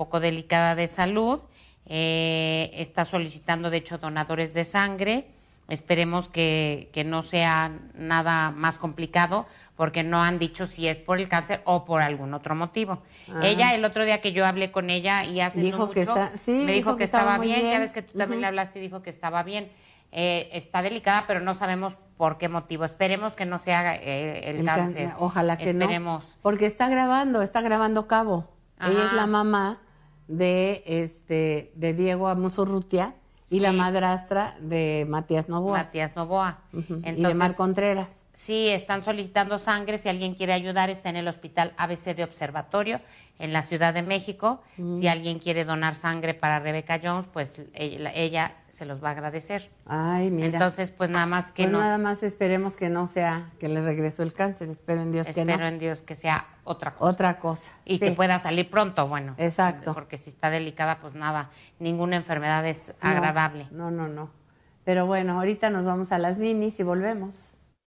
poco delicada de salud, eh, está solicitando de hecho donadores de sangre. Esperemos que, no sea nada más complicado porque no han dicho si es por el cáncer o por algún otro motivo. Ah. Ella, el otro día que yo hablé con ella y hace dijo mucho, me dijo, que, estaba, bien. ya ves que tú también le hablaste y dijo que estaba bien. Eh, está delicada, pero no sabemos por qué motivo. Esperemos que no sea eh, el, cáncer. Ojalá que Esperemos. Porque está grabando, está grabando cabo. Ella es la mamá de, este, de Diego Amosurrutia y la madrastra de Matías Novoa. Matías Novoa. y de Mar Contreras. Sí, están solicitando sangre. Si alguien quiere ayudar, está en el Hospital ABC de Observatorio en la Ciudad de México. Si alguien quiere donar sangre para Rebeca Jones, pues ella se los va a agradecer. Ay, mira. Entonces, pues nada más que pues, nada más esperemos que no sea que le regresó el cáncer, espero en Dios que no. Espero en Dios que sea otra cosa. Otra cosa. Y que pueda salir pronto, bueno. Exacto. Porque si está delicada, pues nada, ninguna enfermedad es agradable. No, no, no. Pero bueno, ahorita nos vamos a las minis y volvemos.